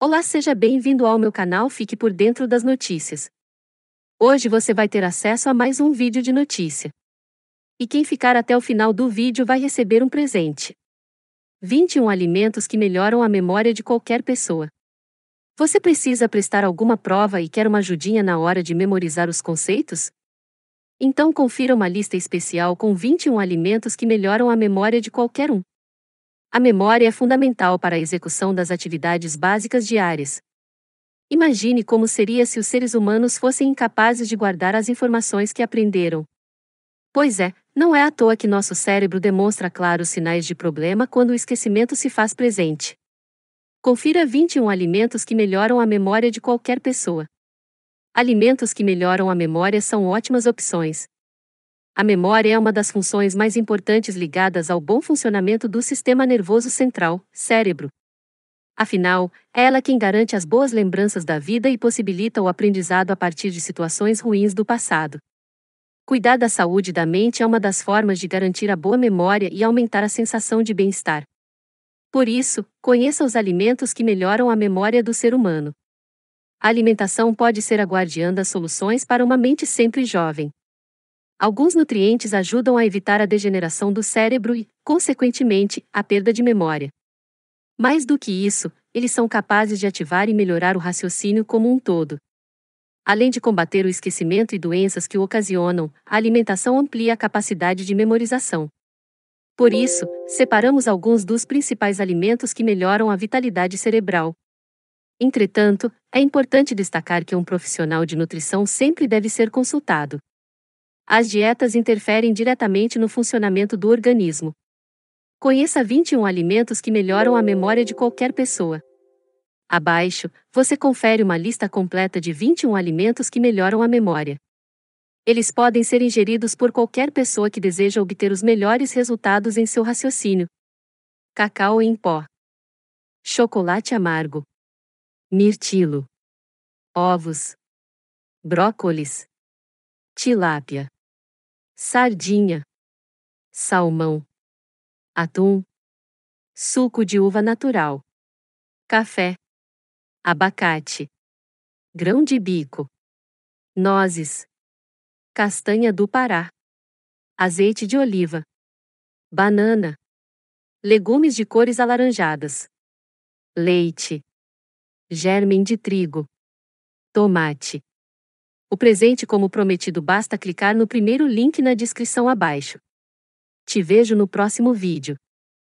Olá, seja bem-vindo ao meu canal Fique por Dentro das Notícias. Hoje você vai ter acesso a mais um vídeo de notícia. E quem ficar até o final do vídeo vai receber um presente. 21 alimentos que melhoram a memória de qualquer pessoa. Você precisa prestar alguma prova e quer uma ajudinha na hora de memorizar os conceitos? Então confira uma lista especial com 21 alimentos que melhoram a memória de qualquer um. A memória é fundamental para a execução das atividades básicas diárias. Imagine como seria se os seres humanos fossem incapazes de guardar as informações que aprenderam. Pois é, não é à toa que nosso cérebro demonstra claros sinais de problema quando o esquecimento se faz presente. Confira 21 alimentos que melhoram a memória de qualquer pessoa. Alimentos que melhoram a memória são ótimas opções, a memória é uma das funções mais importantes ligadas ao bom funcionamento do sistema nervoso central, cérebro. Afinal, é ela quem garante as boas lembranças da vida e possibilita o aprendizado a partir de situações ruins do passado. Cuidar da saúde da mente é uma das formas de garantir a boa memória e aumentar a sensação de bem-estar. Por isso, conheça os alimentos que melhoram a memória do ser humano. A alimentação pode ser a guardiã das soluções para uma mente sempre jovem. Alguns nutrientes ajudam a evitar a degeneração do cérebro e, consequentemente, a perda de memória. Mais do que isso, eles são capazes de ativar e melhorar o raciocínio como um todo. Além de combater o esquecimento e doenças que o ocasionam, a alimentação amplia a capacidade de memorização. Por isso, separamos alguns dos principais alimentos que melhoram a vitalidade cerebral. Entretanto, é importante destacar que um profissional de nutrição sempre deve ser consultado. As dietas interferem diretamente no funcionamento do organismo. Conheça 21 alimentos que melhoram a memória de qualquer pessoa. Abaixo, você confere uma lista completa de 21 alimentos que melhoram a memória. Eles podem ser ingeridos por qualquer pessoa que deseja obter os melhores resultados em seu raciocínio. Cacau em pó. Chocolate amargo. Mirtilo. Ovos. Brócolis. Tilápia sardinha, salmão, atum, suco de uva natural, café, abacate, grão de bico, nozes, castanha do Pará, azeite de oliva, banana, legumes de cores alaranjadas, leite, germen de trigo, tomate. O presente como prometido basta clicar no primeiro link na descrição abaixo. Te vejo no próximo vídeo.